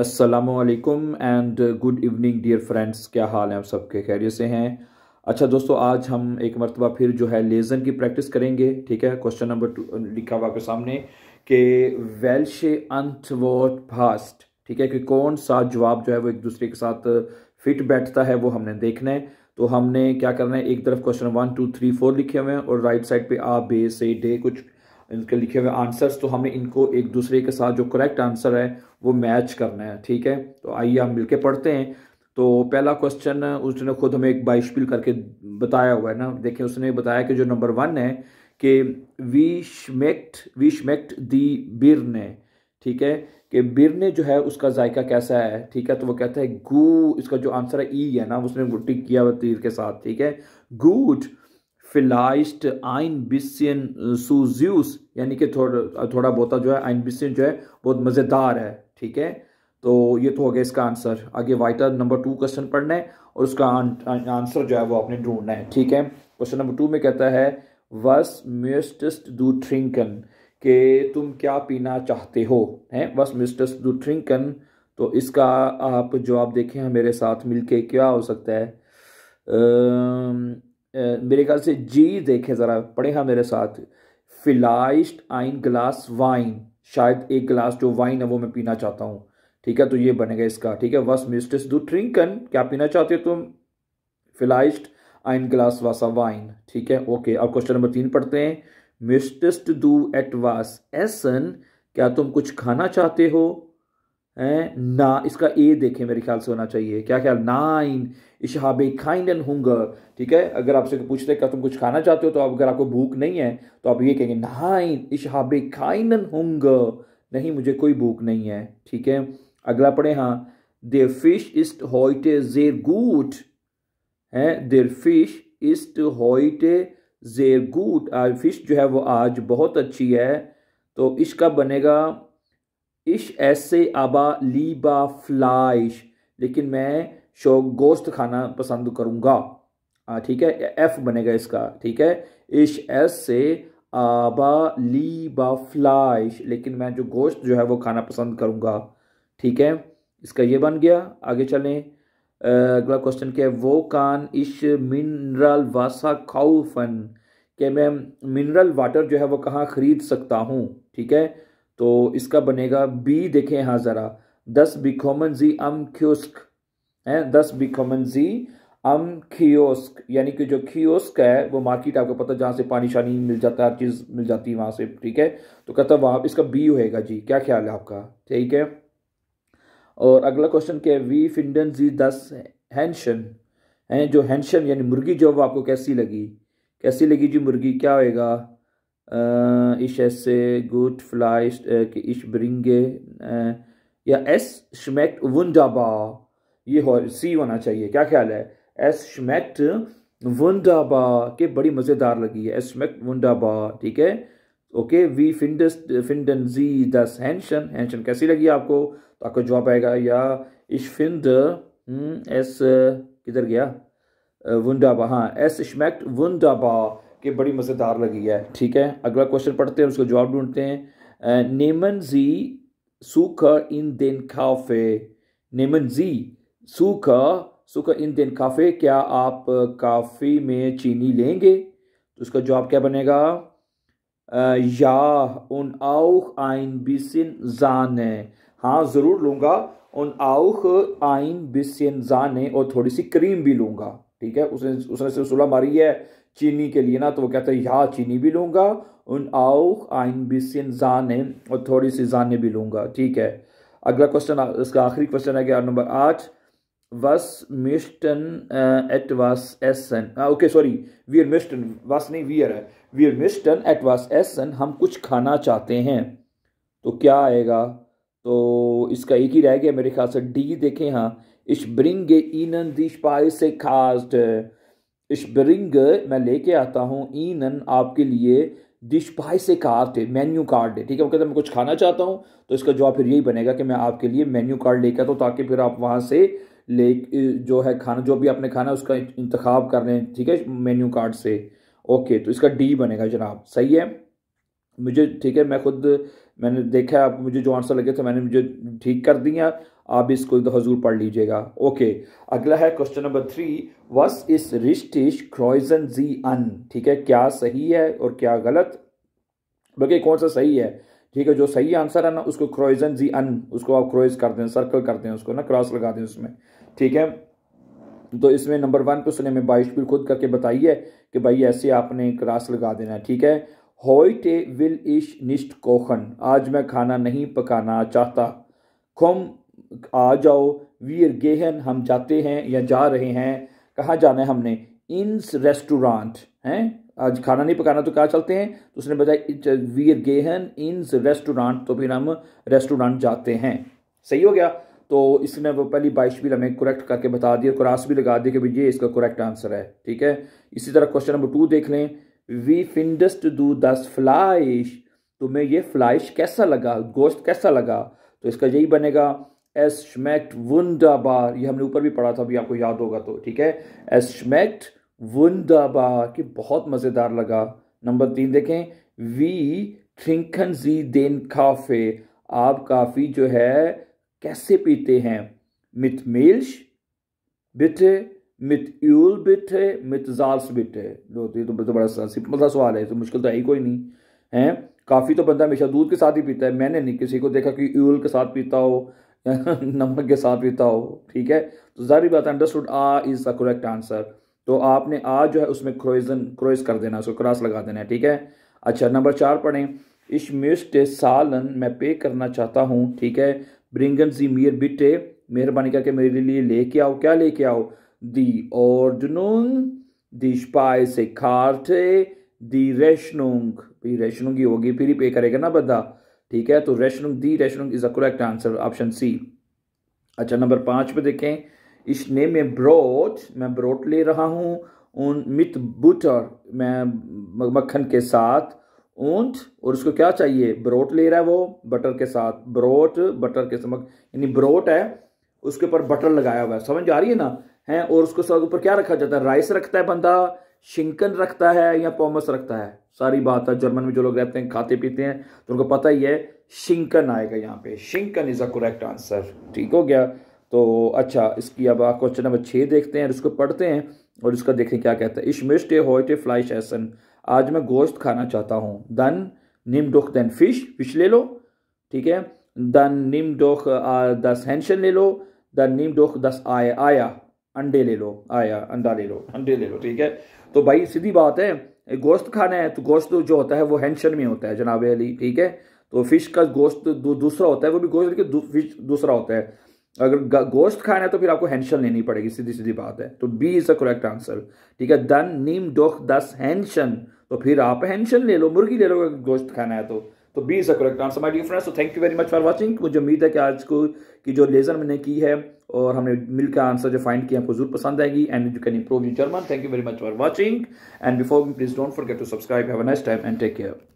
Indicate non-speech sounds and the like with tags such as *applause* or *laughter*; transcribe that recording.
असलकम and good evening dear friends क्या हाल है आप सबके खैरियत से हैं अच्छा दोस्तों आज हम एक मरतबा फिर जो है लेजन की प्रैक्टिस करेंगे ठीक है क्वेश्चन नंबर टू लिखा हुआ आपके सामने कि वेल्श अंत वॉट फास्ट ठीक है कि कौन सा जवाब जो है वो एक दूसरे के साथ फिट uh, बैठता है वो हमने देखना है तो हमने क्या करना है एक तरफ question one two three four लिखे हुए हैं और राइट साइड पर आ बे से डे कुछ इनके लिखे हुए आंसर्स तो हमें इनको एक दूसरे के साथ जो करेक्ट आंसर है वो मैच करना है ठीक है तो आइए हम मिलके पढ़ते हैं तो पहला क्वेश्चन उसने खुद हमें एक बाइशपिल करके बताया हुआ है ना देखें उसने बताया कि जो नंबर वन है कि वी शमेक्ट वी शमेक्ट दी ने ठीक है कि बिर ने जो है उसका जायका कैसा है ठीक है तो वो कहता है गू इसका जो आंसर है ई है ना उसने टिक किया हुआ तीर के साथ ठीक है गूट फिलाइस्ट आइन बिसियन सूज्यूस यानी कि थोड़ा थोड़ा बहुत जो है आइन बिसियन जो है बहुत मज़ेदार है ठीक है तो ये तो हो गया इसका आंसर आगे वाइटर नंबर टू क्वेश्चन पढ़ना है और उसका आंसर जो है वो आपने ढूंढना है ठीक है क्वेश्चन नंबर टू में कहता है वस म्यूस्टस्ट दू थ्रिंकन के तुम क्या पीना चाहते हो हैं वस मिस्टस्ट दू थ्रिंकन तो इसका आप जवाब देखें मेरे साथ मिलके क्या हो सकता है आ, मेरे ख्याल से जी देखें ज़रा पढ़े हाँ मेरे साथ फिलाइस्ट आइन ग्लास वाइन शायद एक गिलास जो वाइन है वो मैं पीना चाहता हूँ ठीक है तो ये बनेगा इसका ठीक है वस मिस्टिस दू ट्रिंकन क्या पीना चाहते हो तुम फिलाइस्ट आइन ग्लास वासा वाइन ठीक है ओके अब क्वेश्चन नंबर तीन पढ़ते हैं मिस्टिस्ट दू एट वास एसन क्या तुम कुछ खाना चाहते हो है ना इसका ए देखें मेरे ख्याल से होना चाहिए क्या ख्याल नाइन इशहाबे खाइंड एंड हुंगर ठीक है अगर आपसे पूछते क्या तुम कुछ खाना चाहते हो तो आप अगर आपको भूख नहीं है तो आप ये कहेंगे नाइन इशहाबे खाइंड एंड हुंगर नहीं मुझे कोई भूख नहीं है ठीक है अगला पढ़े हाँ देर फिश इस्ट हॉइट जेर गुट है देर फिश इस्ट हॉइट जेर गुट आज फिश जो है वो आज बहुत अच्छी है तो इसका बनेगा इश ऐसे आबा लीबा फ्लाइश लेकिन मैं शो गोश्त खाना पसंद करूँगा ठीक है एफ बनेगा इसका ठीक है इश एस से आबा लीबा फ्लाइश लेकिन मैं जो गोश्त जो है वो खाना पसंद करूँगा ठीक है इसका ये बन गया आगे चलें अगला क्वेश्चन क्या है वो कान इश मिनरल वासा खाऊ फन क्या मैं मिनरल वाटर जो है वो कहाँ ख़रीद सकता हूँ ठीक है तो इसका बनेगा बी देखें यहाँ ज़रा दस बी कॉमन जी अम क्योस्क है दस बी कॉमन जी अम खियोस्क यानी कि जो खियोस्क है वो मार्केट आपको पता जहाँ से पानी शानी मिल जाता है हर चीज़ मिल जाती है वहाँ से ठीक है तो कहता वहाँ इसका बी होएगा जी क्या ख्याल है आपका ठीक है और अगला क्वेश्चन क्या है वी फिंडन जी दस हैंशन है जो हैंशन यानी मुर्गी वो आपको कैसी लगी कैसी लगी जी मुर्गी क्या होएगा इश एसे गुड फ्लाइश इश ब्रिंगे या एस शमेक्ट वंडाबा ये हो सी होना चाहिए क्या ख्याल है एस शमेक्ट वंडाबा के बड़ी मज़ेदार लगी है एस शमेक्ट वंडाबा ठीक है ओके वी फिंडस फिंडन जी दस हैंशन हैंशन कैसी लगी आपको तो आपका जवाब आएगा या इश फिंड एस किधर गया वंडाबा हाँ एस शमेक्ट वंडाबा कि बड़ी मज़ेदार लगी है ठीक है अगला क्वेश्चन पढ़ते हैं उसका जवाब ढूंढते हैं नेमन जी सूख इन दिन काफे नेमन जी सूखा सुख इन दिन काफे क्या आप काफ़ी में चीनी लेंगे तो उसका जवाब क्या बनेगा या उन आउख आइन बिसिन जान है हाँ ज़रूर लूँगा उन आउख आइन बिसिन जान है और थोड़ी सी क्रीम भी लूँगा ठीक है उसने उसने सिर्फ सुलह मारी है चीनी के लिए ना तो वो कहते हैं यहाँ चीनी भी लूँगा उन आओ आइन बिसिन जाने और थोड़ी सी जाने भी लूँगा ठीक है अगला क्वेश्चन इसका आखिरी क्वेश्चन है क्या नंबर आठ was mischten äh, etwas essen. Okay sorry sorry. Wir mischten, was नहीं wir है Wir mischten etwas essen. हम कुछ खाना चाहते हैं तो क्या आएगा तो इसका एक ही रह गया मेरे ख्याल से डी देखें हाँ इश ब्रिंग इन दिश दी स्पाइस खास्ट इशबरिंग मैं लेके आता हूँ ईनन आपके लिए डिश भाई से कार्ड है मेन्यू कार्ड है ठीक है वो कहते हैं मैं कुछ खाना चाहता हूँ तो इसका जवाब फिर यही बनेगा कि मैं आपके लिए मेन्यू कार्ड लेके आता हूँ ताकि फिर आप वहाँ से ले जो है खाना जो भी आपने खाना उसका इंतखब कर लें ठीक है मेन्यू कार्ड से ओके तो इसका डी बनेगा जनाब सही है मुझे ठीक है मैं खुद मैंने देखा आप मुझे जो आंसर लगे थे मैंने मुझे ठीक कर दिया आप इसको तो हजूर पढ़ लीजिएगा ओके अगला है क्वेश्चन नंबर थ्री वस इस रिश्टिश क्रॉइजन जी अन ठीक है क्या सही है और क्या गलत बल्कि कौन सा सही है ठीक है जो सही आंसर है ना उसको क्रोइजन जी अन उसको आप क्रॉइज कर दें सर्कल कर दें उसको ना क्रॉस लगा दें उसमें ठीक है तो इसमें नंबर वन पे उसने हमें बाइश खुद करके बताई है कि भाई ऐसे आपने क्रॉस लगा देना है ठीक है heute विल इश nicht kochen. आज मैं खाना नहीं पकाना चाहता खुम आ जाओ वीर गेहन हम जाते हैं या जा रहे हैं कहाँ जाना है हमने इन्स रेस्टोरेंट हैं आज खाना नहीं पकाना तो कहाँ चलते हैं तो उसने बताया वीर गेहन इन्स रेस्टोरेंट तो फिर हम रेस्टोरेंट जाते हैं सही हो गया तो इसने वो पहली बाइश भी हमें करेक्ट करके बता दिया और क्रास भी लगा दिया कि भाई ये इसका करेक्ट आंसर है ठीक है इसी तरह क्वेश्चन नंबर टू देख लें वी फिंडस्ट दू दस फ्लाइश तुम्हें तो ये फ्लाइश कैसा लगा गोश्त कैसा लगा तो इसका यही बनेगा एस शमैक्ट वुंडाबार ये हमने ऊपर भी पढ़ा था अभी आपको याद होगा तो ठीक है एस शमैक्ट वुंडाबार कि बहुत मज़ेदार लगा नंबर तीन देखें वी थिंकन जी देन काफ़े आप काफ़ी जो है कैसे पीते हैं मिथ मेल्श बिथ मित यूल बिट है मित जाल्स बिट है जो ये तो, बड़ा सिंपल सा सवाल है तो मुश्किल तो है ही कोई नहीं है काफ़ी तो बंदा हमेशा दूध के साथ ही पीता है मैंने नहीं किसी को देखा कि यूल के साथ पीता हो या *laughs* नमक के साथ पीता हो ठीक है तो जारी बात understood ah is the correct answer तो आपने आ जो है उसमें क्रोइजन क्रोइज कर देना उसको क्रॉस लगा देना है ठीक है अच्छा नंबर चार पढ़ें मिस्ट सालन मैं पे करना चाहता हूँ ठीक है ब्रिंगन जी मीर बिटे मेहरबानी करके मेरे लिए लेके आओ क्या लेके आओ die Ordnung, die Speisekarte, die Rechnung भाई रेशनिंग ही होगी फिर ही पे करेगा ना बंदा ठीक है तो रेशनिंग दी रेशनिंग is a correct answer option C अच्छा नंबर पांच पे देखें इसने में ब्रोट मैं ब्रोट ले रहा हूं उन मित बुटर मैं मक्खन के साथ ऊंट और उसको क्या चाहिए ब्रोट ले रहा है वो बटर के साथ ब्रोट बटर के समक यानी ब्रोट है उसके ऊपर बटर लगाया हुआ है समझ आ रही है ना हैं और उसको सब ऊपर क्या रखा जाता है राइस रखता है बंदा शिंकन रखता है या पॉमस रखता है सारी बात है जर्मन में जो लोग रहते हैं खाते पीते हैं तो उनको पता ही है शिंकन आएगा यहाँ पे शिंकन इज़ अ करेक्ट आंसर ठीक हो गया तो अच्छा इसकी अब आप क्वेश्चन नंबर छः देखते हैं और इसको पढ़ते हैं और इसका देखें क्या कहता है इश मिस्ट ए फ्लाइश एसन आज मैं गोश्त खाना चाहता हूँ दन निम डोख दैन फिश फिश ले लो ठीक है दन निम डोख दस हैंशन ले लो दन निम डोख दस आय आया अंडे ले लो आया अंडा ले लो अंडे ले लो ठीक है तो भाई सीधी बात है गोश्त खाना है तो गोश्त जो होता है वो हैंशन में होता है जनाब अली ठीक है तो फिश का गोश्त दूसरा होता है वो भी गोश्त के फिश दूसरा होता है अगर गोश्त खाना है तो फिर आपको हैंशन लेनी पड़ेगी सीधी सीधी बात है तो B is a correct answer ठीक है दन नीम डोख दस हैंशन तो फिर आप हैंशन ले लो मुर्गी ले लो अगर गोश्त खाना है तो तो B is the correct answer my dear friends तो thank you very much for watching मुझे उम्मीद है कि आज को की जो लेजर मैंने की है और हमने मिलकर आंसर जो फाइंड किया आपको जरूर पसंद आएगी and you can improve you German thank you very much for watching and before please don't forget to subscribe have a nice time and take care